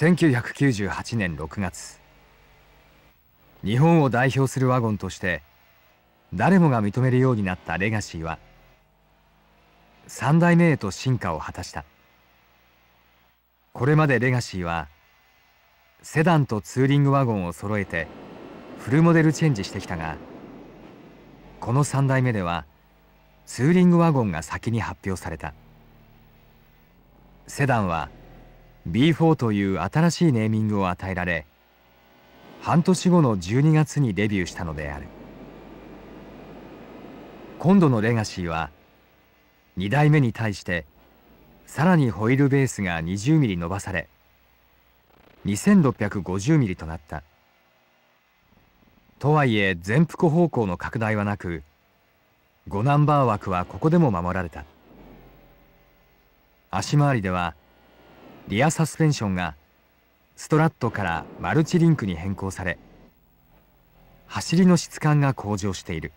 1998年6月日本を代表するワゴンとして誰もが認めるようになったレガシーは3代目へと進化を果たしたこれまでレガシーはセダンとツーリングワゴンを揃えてフルモデルチェンジしてきたがこの3代目ではツーリングワゴンが先に発表されたセダンは「B4 という新しいネーミングを与えられ半年後の12月にデビューしたのである今度のレガシーは2代目に対してさらにホイールベースが 20mm 伸ばされ 2650mm となったとはいえ全幅方向の拡大はなく5ナンバー枠はここでも守られた足回りではリアサスペンションがストラットからマルチリンクに変更され走りの質感が向上している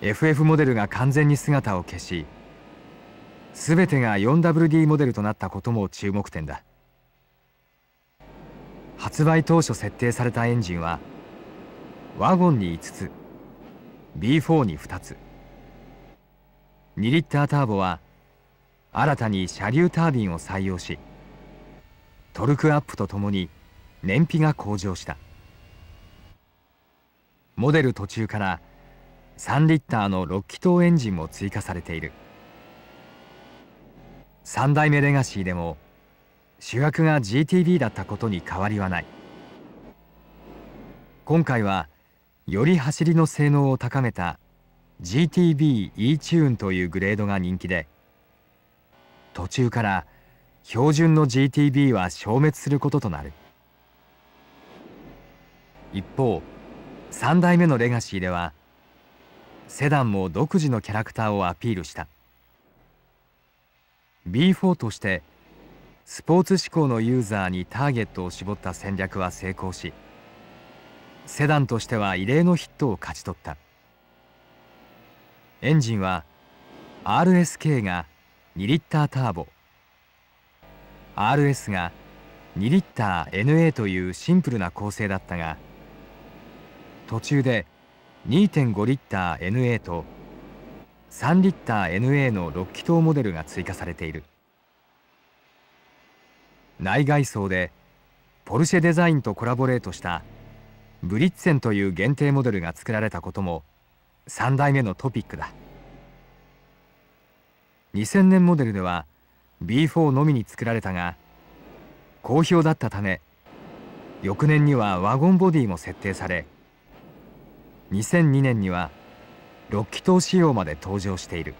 FF モデルが完全に姿を消し全てが 4WD モデルとなったことも注目点だ発売当初設定されたエンジンはワゴンに5つ B4 に2つ2リッターターボは新たに車流タービンを採用しトルクアップとともに燃費が向上したモデル途中から3リッターの6気筒エンジンも追加されている3代目レガシーでも主役が GTB だったことに変わりはない今回はより走りの性能を高めた GTB E チューンというグレードが人気で途中から標準の GTB は消滅することとなる一方3代目のレガシーではセダンも独自のキャラクターをアピールした B4 としてスポーツ志向のユーザーにターゲットを絞った戦略は成功しセダンとしては異例のヒットを勝ち取ったエンジンは RSK が2リッターターボ RS が2リッター NA というシンプルな構成だったが途中で2.5リッター NA と3リッター NA の6気筒モデルが追加されている内外装でポルシェデザインとコラボレートしたブリッツェンという限定モデルが作られたことも3代目のトピックだ2000年モデルでは B4 のみに作られたが好評だったため翌年にはワゴンボディも設定され2002年には6気筒仕様まで登場している。